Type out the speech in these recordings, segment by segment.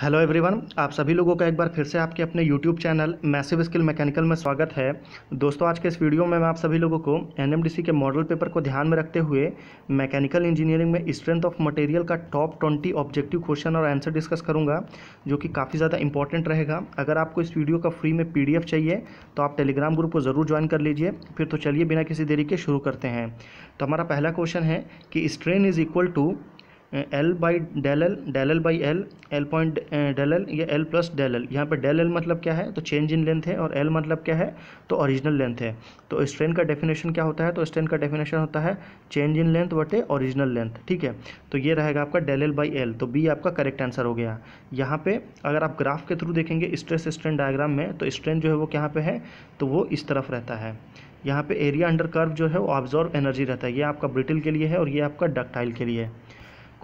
hello everyone आप सभी लोगों का एक बार फिर से आपके अपने YouTube channel massive skill mechanical में स्वागत है दोस्तों आज के इस वीडियो में मैं आप सभी लोगों को एनएमडीसी के मॉडल पेपर को ध्यान में रखते हुए मैकेनिकल इंजीनियरिंग में स्ट्रेंथ ऑफ मटेरियल का टॉप ट्वेंटी ऑब्जेक्टिव क्वेश्चन और आंसर डिस्कस करूँगा जो कि काफ़ी ज़्यादा इंपॉर्टेंट रहेगा अगर आपको इस वीडियो का फ्री में पी चाहिए तो आप टेलीग्राम ग्रुप को ज़रूर ज्वाइन कर लीजिए फिर तो चलिए बिना किसी देरी के शुरू करते हैं तो हमारा पहला क्वेश्चन है कि strain is equal to L by del L del L by L L point del L या एल प्लस डेल एल यहाँ पर डेल एल मतलब क्या है तो चेंज इन लेंथ है और एल मतलब क्या है तो ओरिजिनल लेंथ है तो स्ट्रेन का डेफिनेशन क्या होता है तो स्ट्रेन का डेफिनेशन होता है चेंज इन लेंथ बटे ओरिजिनल लेंथ ठीक है तो ये रहेगा आपका डेल एल बाई एल तो बी आपका करेक्ट आंसर हो गया यहाँ पे अगर आप ग्राफ के थ्रू देखेंगे स्ट्रेस स्ट्रेन डायग्राम में तो स्ट्रेन जो है वो कहाँ पर है तो वो इस तरफ रहता है यहाँ पे एरिया अंडर कर्व जो है वो ऑब्जॉर्व एनर्जी रहता है ये आपका ब्रिटिल के लिए है और ये आपका डक्टाइल के लिए है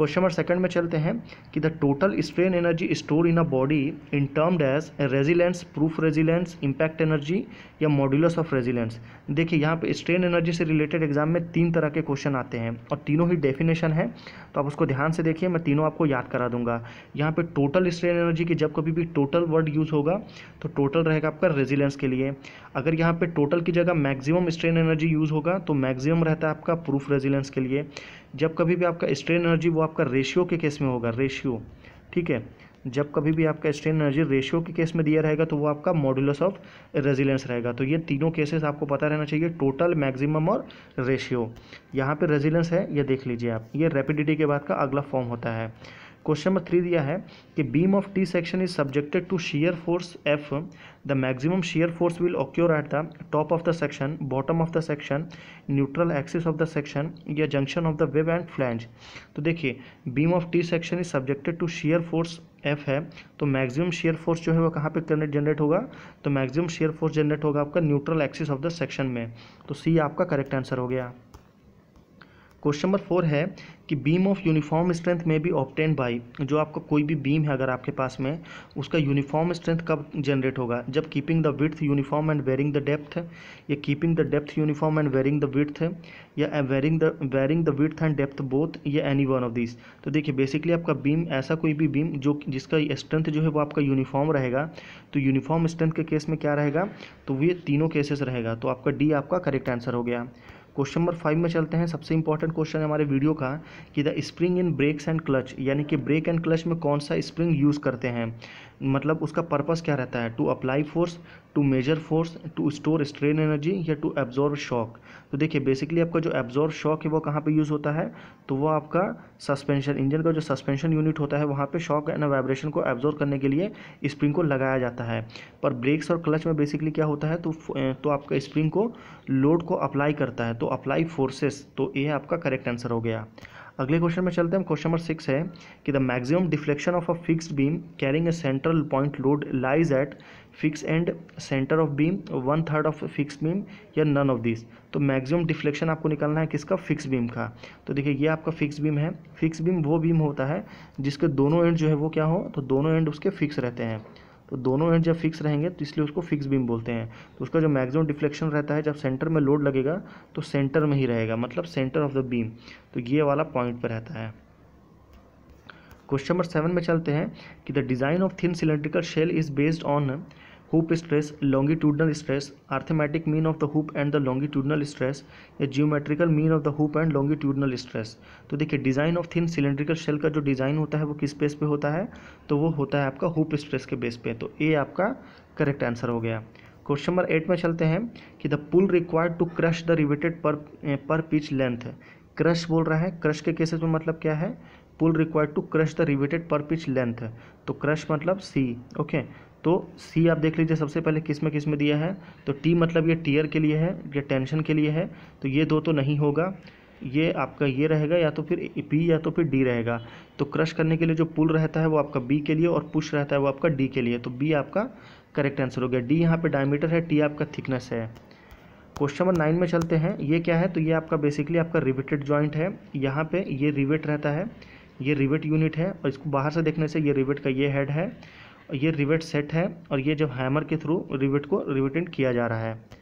क्वेश्चन नंबर सेकंड में चलते हैं कि the total strain energy store in a body in termed as resilience proof resilience impact energy या मॉड्यूलस ऑफ रेजिलेंस देखिए यहाँ पे स्ट्रेन एनर्जी से रिलेटेड एग्जाम में तीन तरह के क्वेश्चन आते हैं और तीनों ही डेफिनेशन है तो आप उसको ध्यान से देखिए मैं तीनों आपको याद करा दूंगा यहाँ पर टोटल स्ट्रेन एनर्जी की जब कभी भी टोटल वर्ड यूज़ होगा तो टोटल रहेगा आपका रेजिलेंस के लिए अगर यहाँ पर टोटल की जगह मैक्सिमम स्ट्रेन एनर्जी यूज़ होगा तो मैक्सिमम रहता है आपका प्रूफ रेजिलेंस के लिए जब कभी भी आपका स्ट्रेन एनर्जी वो आपका रेशियो के केस में होगा रेशियो ठीक है जब कभी भी आपका स्ट्रेन एनर्जी रेशियो के केस में दिया रहेगा तो वो आपका मॉडुलस ऑफ रेजिलेंस रहेगा तो ये तीनों केसेस आपको पता रहना चाहिए टोटल मैक्सिमम और रेशियो यहाँ पे रेजिलेंस है ये देख लीजिए आप ये रेपिडिटी के बाद का अगला फॉर्म होता है क्वेश्चन नंबर थ्री दिया है कि beam of T section is subjected to shear force F the maximum shear force will occur at the top of the section bottom of the section neutral axis of the section या junction of the web and flange तो देखिए beam of T section is subjected to shear force F है तो maximum shear force जो है वो कहाँ पे जनरेट होगा तो मैक्सिमम शेयर फोर्स जनरेट होगा आपका neutral axis of the section में तो सी आपका करेक्ट आंसर हो गया क्वेश्चन नंबर फोर है कि बीम ऑफ यूनिफॉर्म स्ट्रेंथ में भी ऑप्टेन बाई जो आपका कोई भी बीम है अगर आपके पास में उसका यूनिफॉर्म स्ट्रेंथ कब जनरेट होगा जब keeping the width uniform and varying the depth या keeping the depth uniform and varying the width या varying the varying the width and depth both या एनी वन ऑफ दिस तो देखिए basically आपका beam ऐसा कोई भी बीम जो जिसका स्ट्रेंथ जो है वो आपका यूनिफॉर्म रहेगा तो यूनिफॉर्म स्ट्रेंथ के केस में क्या रहेगा तो वे तीनों केसेस रहेगा तो आपका डी आपका करेक्ट आंसर हो गया क्वेश्चन नंबर फाइव में चलते हैं सबसे इंपॉर्टेंट क्वेश्चन हमारे वीडियो का कि the spring in brakes and clutch यानी कि ब्रेक एंड क्लच में कौन सा स्प्रिंग यूज़ करते हैं मतलब उसका पर्पस क्या रहता है to apply force to measure force to store strain energy या टू एब्जॉर्व शॉक तो देखिए बेसिकली आपका जो एब्जॉर्व शॉक है वो कहाँ पे यूज़ होता है तो वो आपका सस्पेंशन इंजन का जो सस्पेंशन यूनिट होता है वहाँ पे शॉक एंड वाइब्रेशन को एब्जॉर्व करने के लिए स्प्रिंग को लगाया जाता है पर ब्रेक्स और क्लच में बेसिकली क्या होता है तो तो आपका स्प्रिंग को लोड को अप्लाई करता है तो अप्लाई फोर्सेस तो ये आपका करेक्ट आंसर हो गया अगले क्वेश्चन में चलते हैं क्वेश्चन नंबर सिक्स है कि the maximum deflection of a fixed beam carrying a central point load lies at fix end center of beam one third of fix beam या नन ऑफ दिस तो maximum deflection आपको निकालना है किसका fix beam का तो देखिए ये आपका फिक्स बीम है फिक्स बीम वो बीम होता है जिसके दोनों एंड जो है वो क्या हो तो दोनों एंड उसके फिक्स रहते हैं तो दोनों एंड जब फिक्स रहेंगे तो इसलिए उसको फिक्स बीम बोलते हैं तो उसका जो मैक्सिमम डिफ्लेक्शन रहता है जब सेंटर में लोड लगेगा तो सेंटर में ही रहेगा मतलब सेंटर ऑफ द बीम तो ये वाला पॉइंट पर रहता है क्वेश्चन नंबर सेवन में चलते हैं कि the design of thin cylindrical shell is based on hoop stress longitudinal stress arithmetic mean of the hoop and the longitudinal stress या geometrical mean of the hoop and longitudinal stress तो देखिए design of thin cylindrical shell का जो design होता है वो किस base पे होता है तो वो होता है आपका हुप स्ट्रेस के बेस पे तो ए आपका करेक्ट आंसर हो गया क्वेश्चन नंबर एट में चलते हैं कि the pull required to crush the riveted per per pitch length crush बोल रहा है क्रश के केसेस में मतलब क्या है pull required to crush the riveted per pitch length तो क्रश मतलब सी ओके तो सी आप देख लीजिए सबसे पहले किस में किस में दिया है तो टी मतलब ये टीयर के लिए है ये टेंशन के लिए है तो ये दो तो नहीं होगा ये आपका ये रहेगा या तो फिर पी या तो फिर डी रहेगा तो क्रश करने के लिए जो पुल रहता है वो आपका बी के लिए और पुश रहता है वो आपका डी के लिए तो बी आपका करेक्ट आंसर हो गया डी यहाँ पे डायमीटर है टी आपका थिकनेस है क्वेश्चन नंबर नाइन में चलते हैं ये क्या है तो ये आपका बेसिकली आपका रिवेटेड जॉइंट है यहाँ पर ये रिवेट रहता है ये रिवेट यूनिट है और इसको बाहर से देखने से ये रिवेट का ये हेड है ये रिवेट सेट है और ये जब हैमर के थ्रू रिवेट को रिवेटेंट किया जा रहा है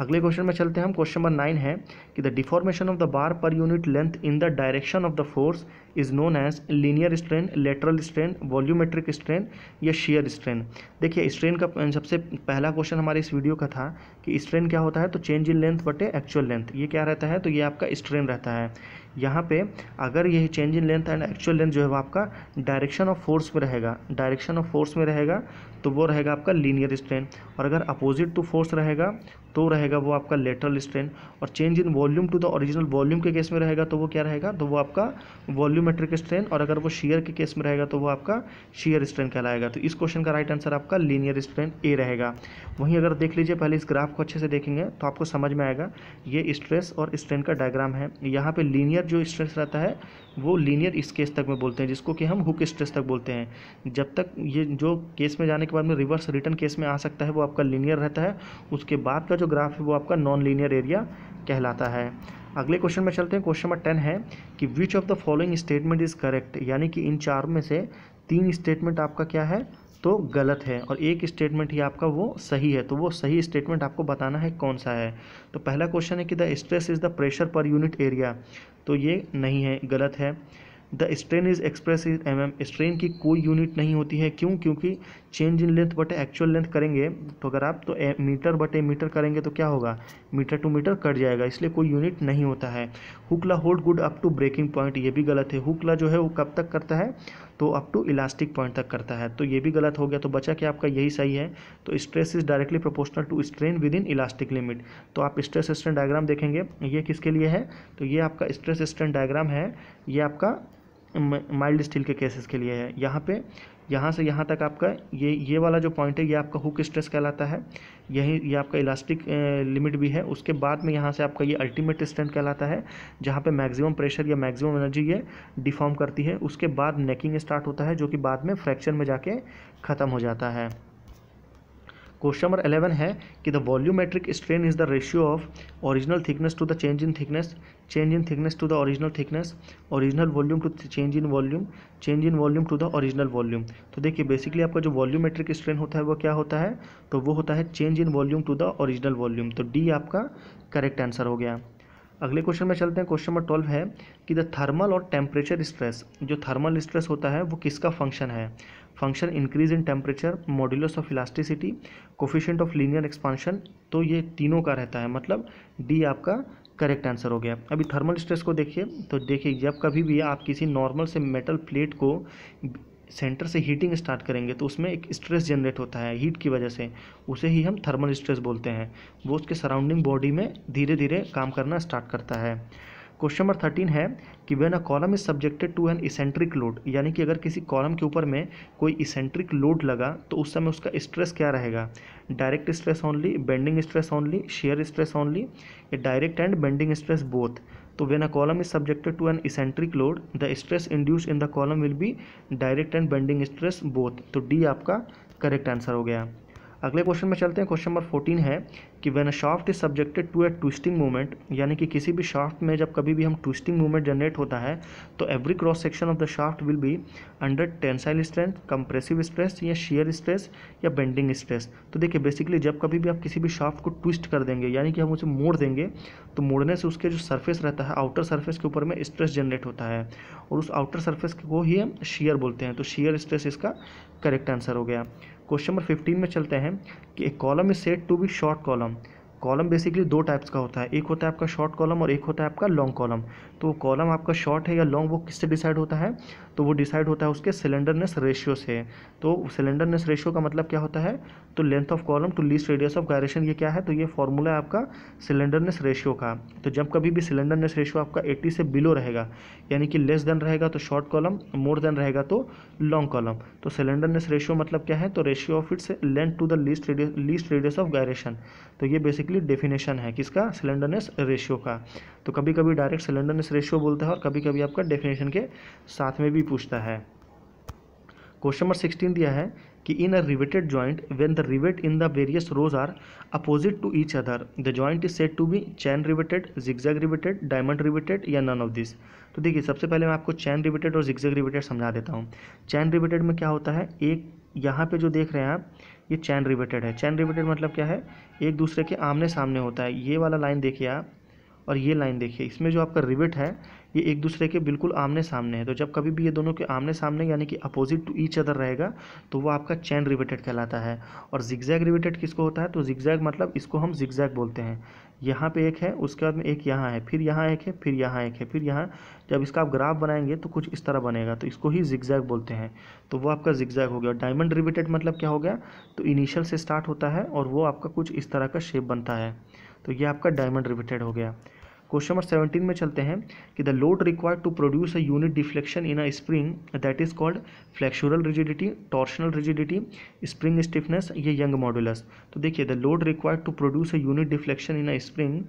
अगले क्वेश्चन में चलते हैं हम क्वेश्चन नंबर नाइन है कि the deformation of the bar per unit length in the direction of the force is known as linear strain lateral strain volumetric strain या शेयर स्ट्रेन देखिए स्ट्रेन का सबसे पहला क्वेश्चन हमारे इस वीडियो का था कि स्ट्रेन क्या होता है तो चेंज इन लेंथ बटे एक्चुअल लेंथ ये क्या रहता है तो ये आपका स्ट्रेन रहता है यहाँ पे अगर यही change in length and actual length जो है वो आपका डायरेक्शन ऑफ फोर्स में रहेगा डायरेक्शन ऑफ फोर्स में रहेगा तो वो रहेगा आपका लीनियर स्ट्रेन और अगर अपोजिट टू फोर्स रहेगा तो रहेगा वो आपका लेटरल स्ट्रेन और change in volume to the original volume के केस में रहेगा तो वो क्या रहेगा तो वो आपका वॉल्यूमेट्रिक स्ट्रेन और अगर वो शेयर के केस में रहेगा तो वो आपका शेयर स्ट्रेन कहलाएगा तो इस क्वेश्चन का राइट आंसर आपका लीनियर स्ट्रेन ए रहेगा वहीं अगर देख लीजिए पहले इस ग्राफ को अच्छे से देखेंगे तो आपको समझ में आएगा ये स्ट्रेस और स्ट्रेन का डायग्राम है यहाँ पर लीनियर जो स्ट्रेस रहता है वो लीनियर इस केस तक में बोलते हैं जिसको कि हम हुक स्ट्रेस तक बोलते हैं जब तक ये जो केस में जाने के बाद में रिवर्स रिटर्न केस में आ सकता है वो आपका लीनियर रहता है उसके बाद का जो ग्राफ है वो आपका नॉन लीनियर एरिया कहलाता है अगले क्वेश्चन में चलते हैं क्वेश्चन नंबर टेन है कि which of the following statement is correct यानी कि इन चार में से तीन स्टेटमेंट आपका क्या है तो गलत है और एक स्टेटमेंट ही आपका वो सही है तो वो सही स्टेटमेंट आपको बताना है कौन सा है तो पहला क्वेश्चन है कि the stress is the pressure per unit area तो ये नहीं है गलत है the strain is express is M M strain की कोई यूनिट नहीं होती है क्यों क्योंकि चेंज इन लेंथ बटे एक्चुअल लेंथ करेंगे तो अगर आप तो मीटर बटे मीटर करेंगे तो क्या होगा मीटर टू मीटर कट जाएगा इसलिए कोई यूनिट नहीं होता है Hooke's law hold good up to breaking point ये भी गलत है हुकला जो है वो कब तक करता है तो अप टू इलास्टिक पॉइंट तक करता है तो ये भी गलत हो गया तो बचा क्या आपका यही सही है तो stress is directly proportional to strain within elastic limit तो आप स्ट्रेस स्ट्रेन डायग्राम देखेंगे ये किसके लिए है तो ये आपका स्ट्रेस स्ट्रेन डायग्राम है ये आपका माइल्ड स्टील के केसेस के लिए है यहाँ पे यहाँ से यहाँ तक आपका ये ये वाला जो पॉइंट है ये आपका हुक स्ट्रेस कहलाता है यही ये आपका इलास्टिक लिमिट भी है उसके बाद में यहाँ से आपका ये अल्टीमेट स्ट्रेंथ कहलाता है जहाँ पे मैक्सिमम प्रेशर या मैक्सिमम एनर्जी ये डिफॉर्म करती है उसके बाद नेकिंग स्टार्ट होता है जो कि बाद में फ्रैक्चर में जाके ख़त्म हो जाता है क्वेश्चन नंबर अलेवन है कि the volumetric strain is the ratio of original thickness to the change in thickness change in thickness to the original thickness original volume to change in volume change in volume to the original volume तो देखिए basically आपका जो volumetric strain होता है वो क्या होता है तो वो होता है change in volume to the original volume तो डी आपका करेक्ट आंसर हो गया अगले क्वेश्चन में चलते हैं क्वेश्चन नंबर ट्वेल्व है कि द थर्मल और टेम्परेचर स्ट्रेस जो थर्मल स्ट्रेस होता है वो किसका फंक्शन है function increase in temperature modulus of elasticity coefficient of linear expansion तो ये तीनों का रहता है मतलब डी आपका करेक्ट आंसर हो गया अभी थर्मल स्ट्रेस को देखिए तो देखिए जब कभी भी आप किसी नॉर्मल से मेटल प्लेट को सेंटर से हीटिंग स्टार्ट करेंगे तो उसमें एक स्ट्रेस जनरेट होता है हीट की वजह से उसे ही हम थर्मल स्ट्रेस बोलते हैं वो उसके सराउंडिंग बॉडी में धीरे धीरे काम करना स्टार्ट करता है क्वेश्चन नंबर थर्टीन है कि when a column is subjected to an eccentric load यानी कि अगर किसी कॉलम के ऊपर में कोई इसेंट्रिक लोड लगा तो उस समय उसका स्ट्रेस क्या रहेगा direct stress only bending stress only shear stress only या direct and bending stress both तो when a column is subjected to an eccentric load the stress induce in the column will be direct and bending stress both तो D आपका correct answer हो गया अगले question में चलते हैं question number fourteen है कि when a shaft is subjected to a twisting movement यानी कि किसी भी शाफ्ट में जब कभी भी हम ट्विस्टिंग मूवमेंट जनरेट होता है तो every cross section of the shaft will be under tensile strength compressive stress या शेयर स्ट्रेस या बेंडिंग स्ट्रेस तो देखिए बेसिकली जब कभी भी आप किसी भी शाफ्ट को ट्विस्ट कर देंगे यानी कि हम उसे मोड़ देंगे तो मोड़ने से उसके जो सर्फेस रहता है आउटर सर्फेस के ऊपर में स्ट्रेस जनरेट होता है और उस आउटर सर्फेस को ही हम शेयर बोलते हैं तो शेयर स्ट्रेस इसका करेक्ट आंसर हो गया क्वेश्चन नंबर फिफ्टीन में चलते हैं कि एक column is set to be short column column basically दो टाइप्स का होता है एक होता है आपका शॉर्ट कॉलम और एक होता है आपका लॉन्ग कॉलम तो कॉलम आपका शॉर्ट है या लॉन्ग वो किससे डिसाइड होता है तो वो डिसाइड होता है उसके सिलेंडरनेस रेशियो से तो सिलेंडरनेस रेशियो का मतलब क्या होता है तो length of column to least radius of gyration ये क्या है तो ये फॉर्मूला है आपका सिलेंडरनेस रेशियो का तो जब कभी भी सिलेंडरनेस रेशियो आपका एट्टी से बिलो रहेगा यानी कि लेस देन रहेगा तो शॉर्ट कॉलम मोर देन रहेगा तो लॉन्ग कॉलम तो सिलेंडरनेस रेशियो मतलब क्या है तो ratio of its length to the least radius least radius of gyration तो ये बेसिकली डेफिनेशन है किसका सिलेंडरनेस रेशियो का तो कभी कभी डायरेक्ट सिलेंडरनेस रेशियो बोलते हैं और कभी कभी आपका डेफिनेशन के साथ में भी भी पूछता है क्वेश्चन नंबर सिक्सटीन दिया है कि in a riveted joint when the rivet in the various rows are opposite to each other the joint is set to be chain riveted zigzag riveted diamond riveted या none of this तो देखिए सबसे पहले मैं आपको chain riveted और zigzag riveted समझा देता हूँ चैन रिवेटेड में क्या होता है एक यहाँ पे जो देख रहे हैं आप ये चैन रिवेटेड है चैन रिवेटेड मतलब क्या है एक दूसरे के आमने सामने होता है ये वाला लाइन देखिए आप और ये लाइन देखिए इसमें जो आपका रिवेट है ये एक दूसरे के बिल्कुल आमने सामने है तो जब कभी भी ये दोनों के आमने सामने यानी कि अपोजिट टू ईच अदर रहेगा तो वो आपका चैन रिवेटेड कहलाता है और जिगजैग रिवेटेड किसको होता है तो जिगजैग मतलब इसको हम जिगजैग बोलते हैं यहाँ पे एक है उसके बाद में एक यहाँ है फिर यहाँ एक है फिर यहाँ एक है फिर यहाँ जब इसका आप ग्राफ बनाएंगे तो कुछ इस तरह बनेगा तो इसको ही जिगजैग बोलते हैं तो वो आपका जिगजैग हो गया और डायमंड रिवेटेड मतलब क्या हो गया तो इनिशियल से स्टार्ट होता है और वो आपका कुछ इस तरह का शेप बनता है तो ये आपका डायमंड रिवेटेड हो गया क्वेश्चन नंबर सेवनटीन में चलते हैं कि the load required to produce a unit deflection in a spring that is called flexural rigidity torsional rigidity spring stiffness ये यंग मॉडुलस तो देखिए the load required to produce a unit deflection in a spring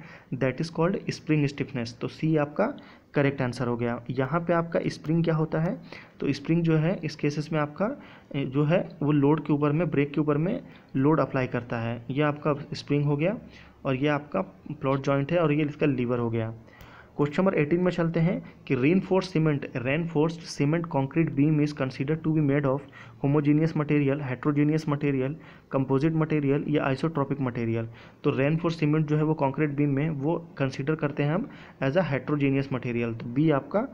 that is called spring stiffness तो C आपका correct answer हो गया यहाँ पे आपका स्प्रिंग क्या होता है तो स्प्रिंग जो है इस केसेस में आपका जो है वो लोड के ऊपर में ब्रेक के ऊपर में लोड अप्लाई करता है यह आपका स्प्रिंग हो गया और यह आपका प्लॉट जॉइंट है और ये इसका लीवर हो गया क्वेश्चन नंबर एटीन में चलते हैं कि reinforced cement reinforced cement concrete beam is consider to be made of homogeneous material heterogeneous material composite material या आइसोट्रॉपिक मटेरियल तो रेन फोर्स सीमेंट जो है वो कॉन्क्रीट बीम में वो कंसिडर करते हैं हम एज अ हाइड्रोजीनियस मटेरियल तो बी आपका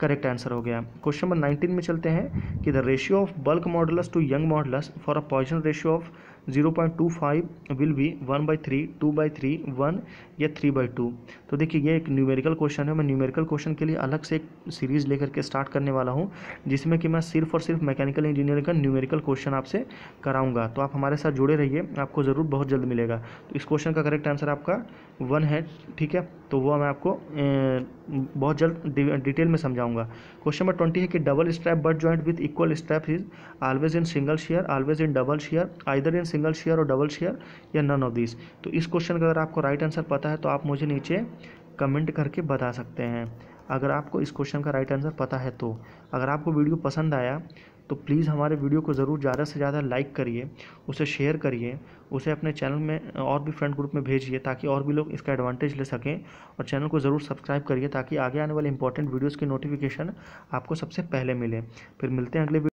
करेक्ट आंसर हो गया क्वेश्चन नंबर नाइनटीन में चलते हैं कि the ratio of bulk modulus to Young modulus for a Poisson ratio of zero point two five will be one by three two by three one या three by two तो देखिए ये एक numerical question है मैं numerical question के लिए अलग से एक सीरीज़ लेकर के स्टार्ट करने वाला हूँ जिसमें कि मैं सिर्फ और सिर्फ मैकेनिकल इंजीनियरिंग का न्यूमेरिकल क्वेश्चन आपसे कराऊंगा तो आप हमारे साथ जुड़े रहिए आपको ज़रूर बहुत जल्द मिलेगा तो इस क्वेश्चन का करेक्ट आंसर आपका वन है ठीक है तो वह मैं आपको बहुत जल्द डिटेल में समझाऊंगा क्वेश्चन नंबर ट्वेंटी है कि double strap butt joint with equal strap is always in single shear always in double shear either in single shear और डबल शेयर या नन ऑफ दिस तो इस क्वेश्चन का अगर आपको राइट आंसर पता है तो आप मुझे नीचे कमेंट करके बता सकते हैं अगर आपको इस क्वेश्चन का राइट आंसर पता है तो अगर आपको वीडियो पसंद आया तो प्लीज़ हमारे वीडियो को ज़रूर ज़्यादा से ज़्यादा लाइक करिए उसे शेयर करिए उसे अपने चैनल में और भी फ्रेंड ग्रुप में भेजिए ताकि और भी लोग इसका एडवांटेज ले सकें और चैनल को ज़रूर सब्सक्राइब करिए ताकि आगे आने वाले इंपॉर्टेंट वीडियोज़ की नोटिफिकेशन आपको सबसे पहले मिले फिर मिलते हैं अगले